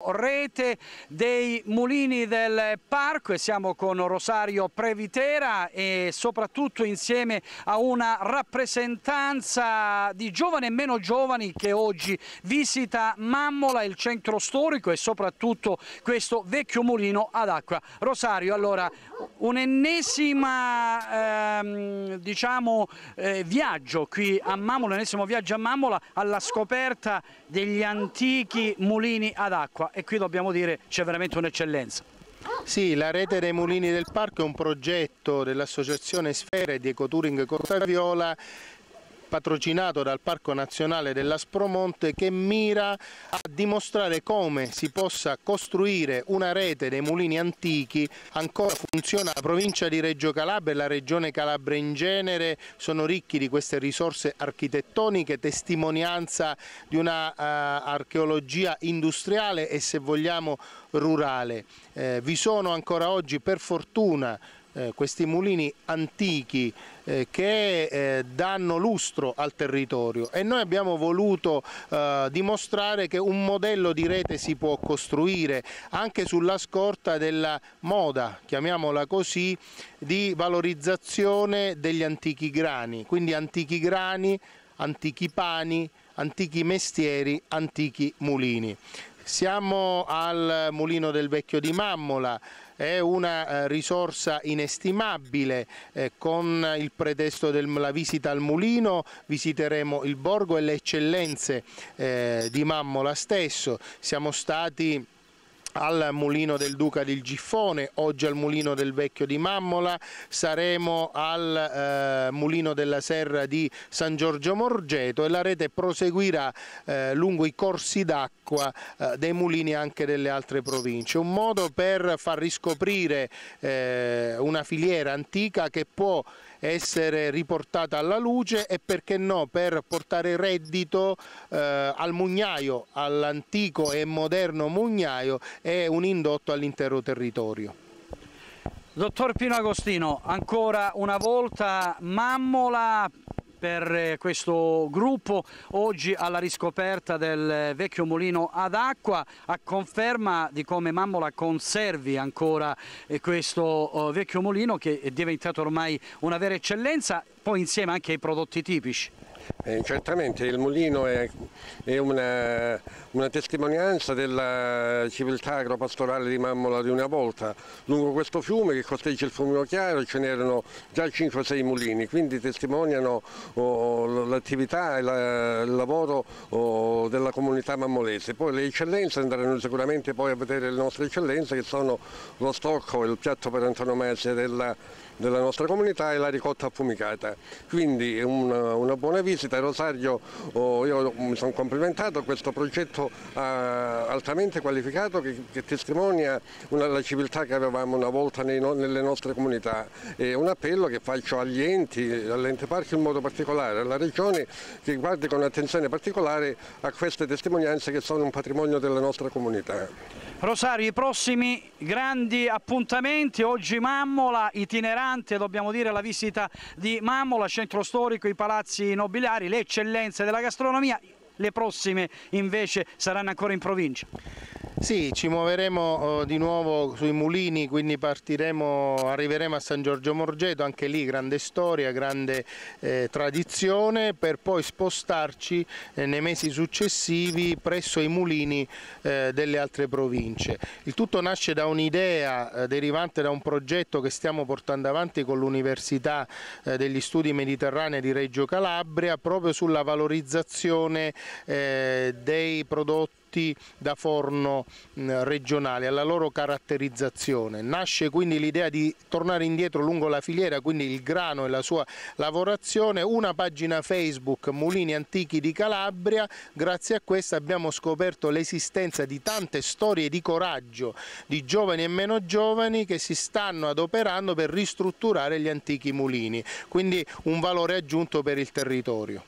Rete dei mulini del parco e siamo con Rosario Previtera e soprattutto insieme a una rappresentanza di giovani e meno giovani che oggi visita Mammola, il centro storico e soprattutto questo vecchio mulino ad acqua. Rosario, allora un'ennesima ehm, diciamo eh, viaggio qui a Mammola, un ennesimo viaggio a Mammola alla scoperta degli antichi mulini ad acqua e qui dobbiamo dire c'è veramente un'eccellenza. Sì, la rete dei mulini del parco è un progetto dell'associazione Sfere di Ecotouring Cortaviola patrocinato dal Parco Nazionale dell'Aspromonte che mira a dimostrare come si possa costruire una rete dei mulini antichi ancora funziona la provincia di Reggio Calabria e la regione Calabria in genere sono ricchi di queste risorse architettoniche testimonianza di una uh, archeologia industriale e se vogliamo rurale eh, vi sono ancora oggi per fortuna eh, questi mulini antichi eh, che eh, danno lustro al territorio e noi abbiamo voluto eh, dimostrare che un modello di rete si può costruire anche sulla scorta della moda, chiamiamola così, di valorizzazione degli antichi grani, quindi antichi grani, antichi pani, antichi mestieri, antichi mulini. Siamo al mulino del vecchio di Mammola, è una eh, risorsa inestimabile eh, con il pretesto della visita al mulino visiteremo il borgo e le eccellenze eh, di Mammola stesso. Siamo stati al mulino del Duca del Giffone, oggi al mulino del Vecchio di Mammola, saremo al eh, mulino della Serra di San Giorgio Morgeto e la rete proseguirà eh, lungo i corsi d'acqua dell'acqua eh, dei mulini anche delle altre province, un modo per far riscoprire eh, una filiera antica che può essere riportata alla luce e perché no per portare reddito eh, al mugnaio, all'antico e moderno mugnaio e un indotto all'intero territorio. Dottor Pino Agostino, ancora una volta Mammola per eh, questo gruppo oggi alla riscoperta del eh, vecchio mulino ad acqua a conferma di come Mammola conservi ancora eh, questo oh, vecchio mulino che è diventato ormai una vera eccellenza poi insieme anche ai prodotti tipici. Eh, certamente il mulino è, è una, una, testimonianza della civiltà agropastorale di Mammola di una volta. Lungo questo fiume che costeggia il Fumino Chiaro ce n'erano già 5-6 mulini, quindi testimoniano oh, l'attività e la, il lavoro oh, della comunità mammolese. Poi le eccellenze andranno sicuramente poi a vedere le nostre eccellenze che sono lo stocco, il piatto per antonomasia della, della nostra comunità e la ricotta affumicata. Quindi una, una buona vista visita a Rosario oh, io mi sono complimentato, questo progetto eh, altamente qualificato che, che testimonia una, la civiltà che avevamo una volta nei, no, nelle nostre comunità. E un appello che faccio agli enti, all'ente parco in modo particolare, alla regione che guardi con attenzione particolare a queste testimonianze che sono un patrimonio della nostra comunità. Rosario, i prossimi grandi appuntamenti, oggi Mammola, itinerante, dobbiamo dire la visita di Mammola, centro storico, i palazzi nobili nobiliari, le eccellenze della gastronomia, le prossime invece saranno ancora in provincia. Sì, ci muoveremo oh, di nuovo sui mulini, quindi partiremo, arriveremo a San Giorgio Morgeto, anche lì grande storia, grande eh, tradizione, per poi spostarci eh, nei mesi successivi presso i mulini eh, delle altre province. Il tutto nasce da un'idea eh, derivante da un progetto che stiamo portando avanti con l'Università eh, degli Studi Mediterranei di Reggio Calabria proprio sulla valorizzazione eh, dei prodotti prodotti da forno regionale, alla loro caratterizzazione. Nasce quindi l'idea di tornare indietro lungo la filiera, quindi il grano e la sua lavorazione, una pagina Facebook Mulini Antichi di Calabria, grazie a questa abbiamo scoperto l'esistenza di tante storie di coraggio di giovani e meno giovani che si stanno adoperando per ristrutturare gli antichi mulini, quindi un valore aggiunto per il territorio.